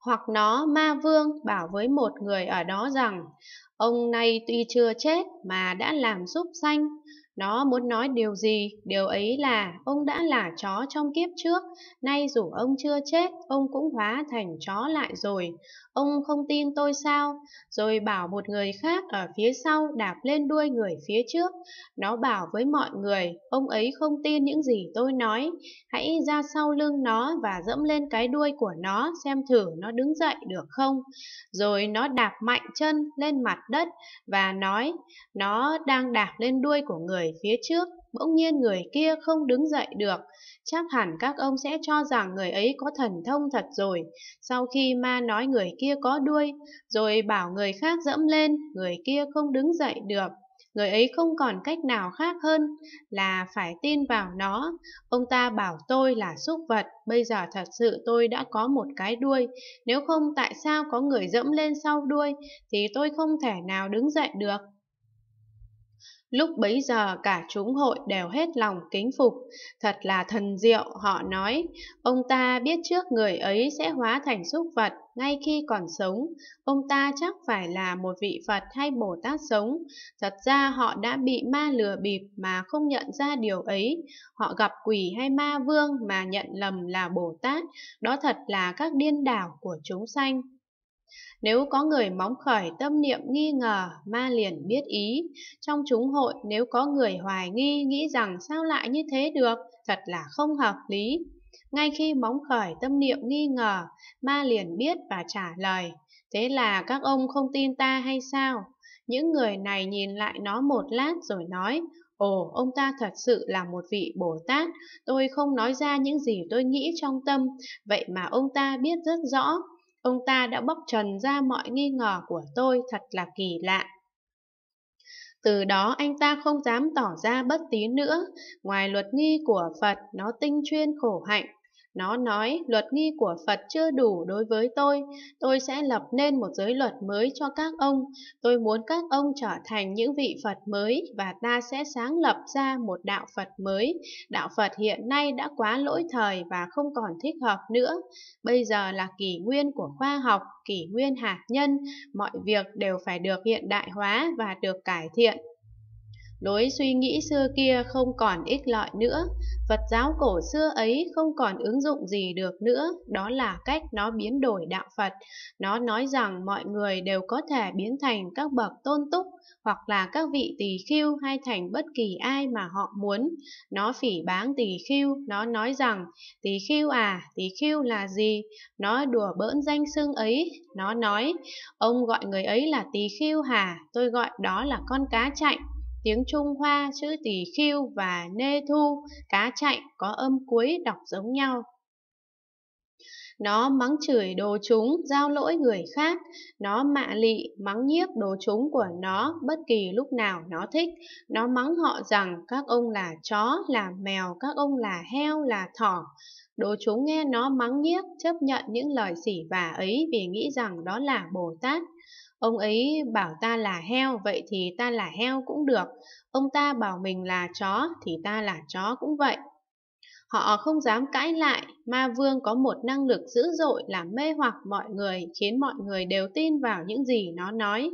hoặc nó ma vương bảo với một người ở đó rằng Ông nay tuy chưa chết mà đã làm giúp danh. Nó muốn nói điều gì, điều ấy là ông đã là chó trong kiếp trước, nay dù ông chưa chết, ông cũng hóa thành chó lại rồi. Ông không tin tôi sao? Rồi bảo một người khác ở phía sau đạp lên đuôi người phía trước. Nó bảo với mọi người, ông ấy không tin những gì tôi nói. Hãy ra sau lưng nó và dẫm lên cái đuôi của nó xem thử nó đứng dậy được không. Rồi nó đạp mạnh chân lên mặt đất và nói nó đang đạp lên đuôi của người phía trước. Bỗng nhiên người kia không đứng dậy được, chắc hẳn các ông sẽ cho rằng người ấy có thần thông thật rồi. Sau khi ma nói người kia có đuôi, rồi bảo người khác dẫm lên, người kia không đứng dậy được người ấy không còn cách nào khác hơn là phải tin vào nó. Ông ta bảo tôi là súc vật, bây giờ thật sự tôi đã có một cái đuôi, nếu không tại sao có người dẫm lên sau đuôi thì tôi không thể nào đứng dậy được. Lúc bấy giờ cả chúng hội đều hết lòng kính phục, thật là thần diệu, họ nói, ông ta biết trước người ấy sẽ hóa thành súc vật, ngay khi còn sống, ông ta chắc phải là một vị Phật hay Bồ Tát sống. Thật ra họ đã bị ma lừa bịp mà không nhận ra điều ấy, họ gặp quỷ hay ma vương mà nhận lầm là Bồ Tát, đó thật là các điên đảo của chúng sanh. Nếu có người móng khởi tâm niệm nghi ngờ, ma liền biết ý. Trong chúng hội nếu có người hoài nghi nghĩ rằng sao lại như thế được, thật là không hợp lý. Ngay khi móng khởi tâm niệm nghi ngờ, ma liền biết và trả lời. Thế là các ông không tin ta hay sao? Những người này nhìn lại nó một lát rồi nói, Ồ, ông ta thật sự là một vị Bồ Tát, tôi không nói ra những gì tôi nghĩ trong tâm, vậy mà ông ta biết rất rõ, Ông ta đã bóc trần ra mọi nghi ngờ của tôi thật là kỳ lạ. Từ đó anh ta không dám tỏ ra bất tín nữa, ngoài luật nghi của Phật nó tinh chuyên khổ hạnh, nó nói luật nghi của Phật chưa đủ đối với tôi, tôi sẽ lập nên một giới luật mới cho các ông. Tôi muốn các ông trở thành những vị Phật mới và ta sẽ sáng lập ra một đạo Phật mới. Đạo Phật hiện nay đã quá lỗi thời và không còn thích hợp nữa. Bây giờ là kỷ nguyên của khoa học, kỷ nguyên hạt nhân, mọi việc đều phải được hiện đại hóa và được cải thiện Lối suy nghĩ xưa kia không còn ích lợi nữa, Phật giáo cổ xưa ấy không còn ứng dụng gì được nữa, đó là cách nó biến đổi đạo Phật. Nó nói rằng mọi người đều có thể biến thành các bậc tôn túc hoặc là các vị tỳ khưu hay thành bất kỳ ai mà họ muốn. Nó phỉ báng tỳ khưu, nó nói rằng tỳ khưu à, tỳ khưu là gì? Nó đùa bỡn danh xưng ấy, nó nói, ông gọi người ấy là tỳ khưu hả? Tôi gọi đó là con cá chạy tiếng Trung Hoa, chữ tỷ khiu và nê thu, cá chạy có âm cuối đọc giống nhau. Nó mắng chửi đồ chúng, giao lỗi người khác. Nó mạ lị, mắng nhiếc đồ chúng của nó bất kỳ lúc nào nó thích. Nó mắng họ rằng các ông là chó, là mèo, các ông là heo, là thỏ. Đồ chúng nghe nó mắng nhiếc, chấp nhận những lời sỉ vả ấy vì nghĩ rằng đó là Bồ Tát. Ông ấy bảo ta là heo, vậy thì ta là heo cũng được. Ông ta bảo mình là chó, thì ta là chó cũng vậy. Họ không dám cãi lại, ma vương có một năng lực dữ dội làm mê hoặc mọi người, khiến mọi người đều tin vào những gì nó nói.